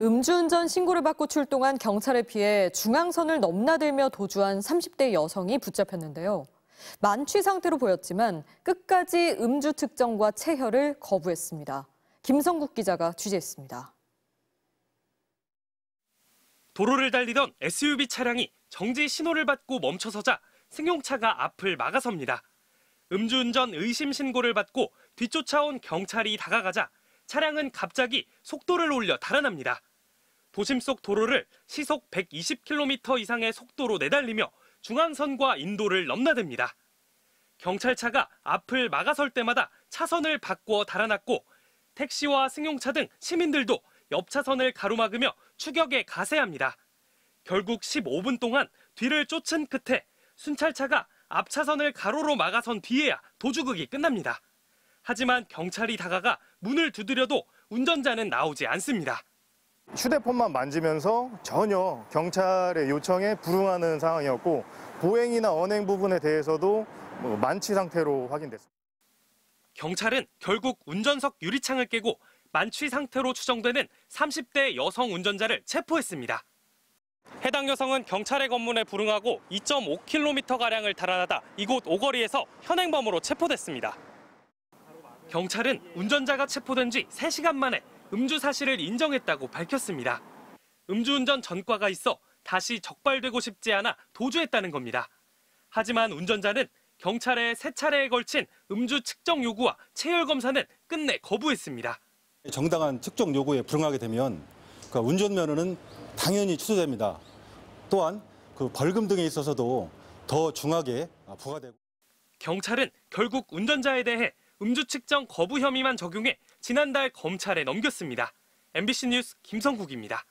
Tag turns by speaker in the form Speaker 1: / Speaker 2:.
Speaker 1: 음주운전 신고를 받고 출동한 경찰에 피해 중앙선을 넘나들며 도주한 30대 여성이 붙잡혔는데요. 만취 상태로 보였지만 끝까지 음주 특정과 체혈을 거부했습니다. 김성국 기자가 취재했습니다.
Speaker 2: 도로를 달리던 SUV 차량이 정지 신호를 받고 멈춰서자 승용차가 앞을 막아섭니다. 음주운전 의심 신고를 받고 뒤쫓아온 경찰이 다가가자 차량은 갑자기 속도를 올려 달아납니다. 도심 속 도로를 시속 120km 이상의 속도로 내달리며 중앙선과 인도를 넘나듭니다. 경찰차가 앞을 막아설 때마다 차선을 바꿔 달아났고 택시와 승용차 등 시민들도 옆차선을 가로막으며 추격에 가세합니다. 결국 15분 동안 뒤를 쫓은 끝에 순찰차가 앞차선을 가로로 막아선 뒤에야 도주극이 끝납니다. 하지만 경찰이 다가가 문을 두드려도 운전자는 나오지 않습니다.
Speaker 3: 휴대폰만 만지면서 전혀 경찰의 요청에 불응하는 상황이었고 보행이나 언행 부분에 대해서도 뭐 만취 상태로 확인됐습니다.
Speaker 2: 경찰은 결국 운전석 유리창을 깨고 만취 상태로 추정되는 30대 여성 운전자를 체포했습니다. 해당 여성은 경찰의 검문에 불응하고 2.5km가량을 달아나다 이곳 오거리에서 현행범으로 체포됐습니다. 경찰은 운전자가 체포된 지 3시간 만에 음주 사실을 인정했다고 밝혔습니다. 음주운전 전과가 있어 다시 적발되고 싶지 않아 도주했다는 겁니다. 하지만 운전자는 경찰에 세 차례에 걸친 음주 측정 요구와 체열 검사는 끝내 거부했습니다.
Speaker 4: 정당한 측정 요구에 불응하게 되면 그 그러니까 운전면허는 당연히 취소됩니다. 또한 그 벌금 등에 있어서도 더 중하게
Speaker 2: 부과되고 경찰은 결국 운전자에 대해 음주 측정 거부 혐의만 적용해 지난달 검찰에 넘겼습니다. MBC 뉴스 김성국입니다.